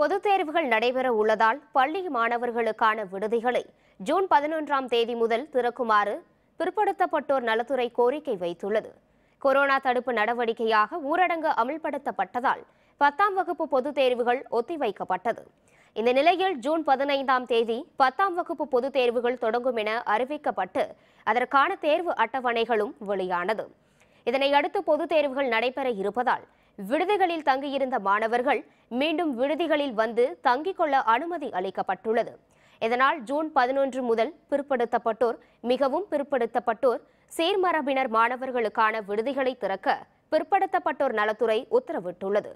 பொதுத் தேர்வுகள் நடைபெற உள்ளதால் பள்ளி மாணவர்களுக்கான விடுதிகளை ஜூன் பதினொன்றாம் தேதி முதல் திறக்குமாறு பிற்படுத்தப்பட்டோர் நலத்துறை கோரிக்கை வைத்துள்ளது கொரோனா தடுப்பு நடவடிக்கையாக ஊரடங்கு அமல்படுத்தப்பட்டதால் பத்தாம் வகுப்பு பொதுத் தேர்வுகள் ஒத்திவைக்கப்பட்டது இந்த நிலையில் ஜூன் பதினைந்தாம் தேதி பத்தாம் வகுப்பு பொதுத் தேர்வுகள் தொடங்கும் என அறிவிக்கப்பட்டு அதற்கான தேர்வு அட்டவணைகளும் வெளியானது இதனையடுத்து பொதுத் தேர்வுகள் நடைபெற இருப்பதால் விடுதிகளில் தங்கியிருந்த மாணவர்கள் மீண்டும் விடுதிகளில் வந்து தங்கிக் கொள்ள அனுமதி அளிக்கப்பட்டுள்ளது இதனால் ஜூன் பதினொன்று முதல் பிற்படுத்தப்பட்டோர் மிகவும் பிற்படுத்தப்பட்டோர் சேர்மரபினர் மாணவர்களுக்கான விடுதிகளை திறக்க பிற்படுத்தப்பட்டோர் நலத்துறை உத்தரவிட்டுள்ளது